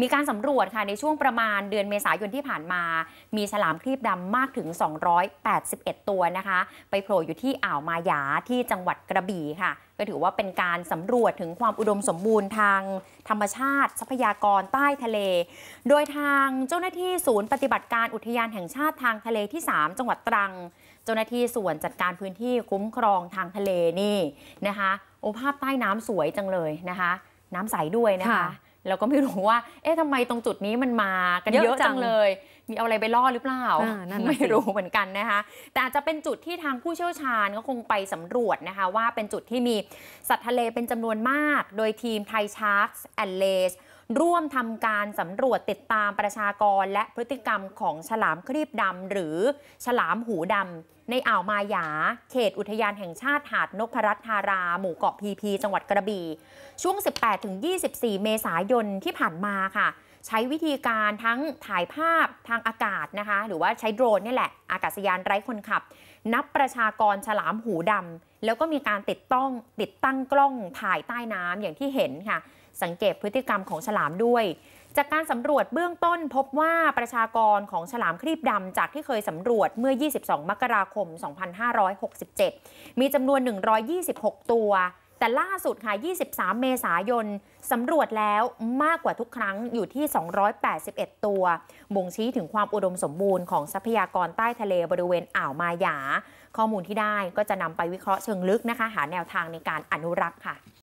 มีการสำรวจค่ะในช่วงประมาณเดือนเมษายนที่ผ่านมา มีฉลามครีบดำมากถึง 281 ตัวนะคะ ไปโผล่อยู่ที่อ่าวมายา ที่จังหวัดกระบี่ค่ะ ก็ถือว่าเป็นการสำรวจถึงความอุดมสมบูรณ์ทางธรรมชาติ ทรัพยากรใต้ทะเล โดยทางเจ้าหน้าที่ศูนย์ปฏิบัติการอุทยานแห่งชาติทางทะเลที่ 3 จังหวัดตรัง เจ้าหน้าที่ส่วนจัดการพื้นที่คุ้มครองทางทะเลนี่นะคะโอภาพใต้น้ำสวยจังเลยนะคะ น้ำใสด้วยนะคะแล้วก็ไม่รู้ว่า เอ๊ะทำไมตรงจุดนี้มันมากันเยอะจังเลย มีเอาอะไรไปล่อหรือเปล่า ไม่รู้เหมือนกันนะคะ แต่อาจจะเป็นจุดที่ทางผู้เชี่ยวชาญก็คงไปสำรวจนะคะว่าเป็นจุดที่มีสัตว์ทะเลเป็นจำนวนมากโดยทีมไทยชาร์กส์แอนเลสร่วมทำการสำรวจติดตามประชากรและพฤติกรรมของฉลามครีบดำหรือฉลามหูดำในอ่าวมายา เขตอุทยานแห่งชาติหาดนพรัตธารา หมู่เกาะพีพี จังหวัดกระบี่ช่วง 18-24 เมษายนที่ผ่านมาค่ะ ใช้วิธีการทั้งถ่ายภาพทางอากาศนะคะ หรือว่าใช้โดรนนี่แหละ อากาศยานไร้คนขับ นับประชากรฉลามหูดำแล้วก็มีการติดต้องติดตั้งกล้องถ่ายใต้น้ำอย่างที่เห็นค่ะสังเกตพฤติกรรมของฉลามด้วย จากการสำรวจเบื้องต้นพบว่าประชากรของฉลามครีบดำ จากที่เคยสำรวจเมื่อ 22 มกราคม 2567 มีจำนวน 126 ตัว แต่ล่าสุดค่ะ 23 เมษายน สำรวจแล้วมากกว่าทุกครั้งอยู่ที่ 281 ตัวบ่งชี้ถึงความอุดมสมบูรณ์ของทรัพยากรใต้ทะเลบริเวณอ่าวมายา ข้อมูลที่ได้ก็จะนำไปวิเคราะห์เชิงลึกนะคะหาแนวทางในการอนุรักษ์ค่ะ